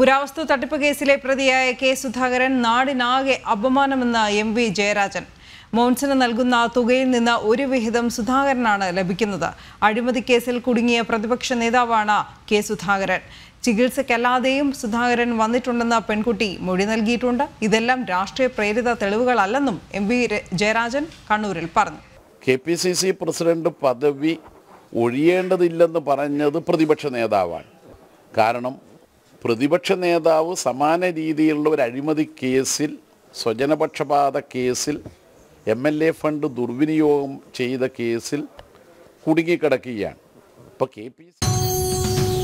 പുരാവസ്തു തട്ടിപ്പ് കേസിലെ പ്രതിയായ കെ സുധാകരൻ നാടിനാകെ അപമാനമെന്ന എം വി ജയരാജൻ മോൺസിന് നൽകുന്ന തുകയിൽ നിന്ന് ഒരു വിഹിതം സുധാകരനാണ് ലഭിക്കുന്നത് അഴിമതി കേസിൽ കുടുങ്ങിയ പ്രതിപക്ഷ നേതാവാണ് കെ സുധാകരൻ ചികിത്സയ്ക്കല്ലാതെയും സുധാകരൻ വന്നിട്ടുണ്ടെന്ന പെൺകുട്ടി മൊഴി നൽകിയിട്ടുണ്ട് ഇതെല്ലാം രാഷ്ട്രീയ പ്രേരിത തെളിവുകളല്ലെന്നും എം വി ജയരാജൻ കണ്ണൂരിൽ പറഞ്ഞു K P C C president പദവി ഒഴിയേണ്ടതില്ലെന്ന് പറഞ്ഞത് പ്രതിപക്ഷ നേതാവാണ് കാരണം പ്രതിപക്ഷ നേതാവ് സമാന രീതിയിലുള്ള ഒരു അഴിമതി കേസിൽ സ്വജനപക്ഷപാത കേസിൽ എം എൽ എ ഫണ്ട് ദുർവിനിയോഗം ചെയ്ത കേസിൽ കുടുങ്ങിക്കിടക്കുകയാണ് ഇപ്പോൾ കെ പി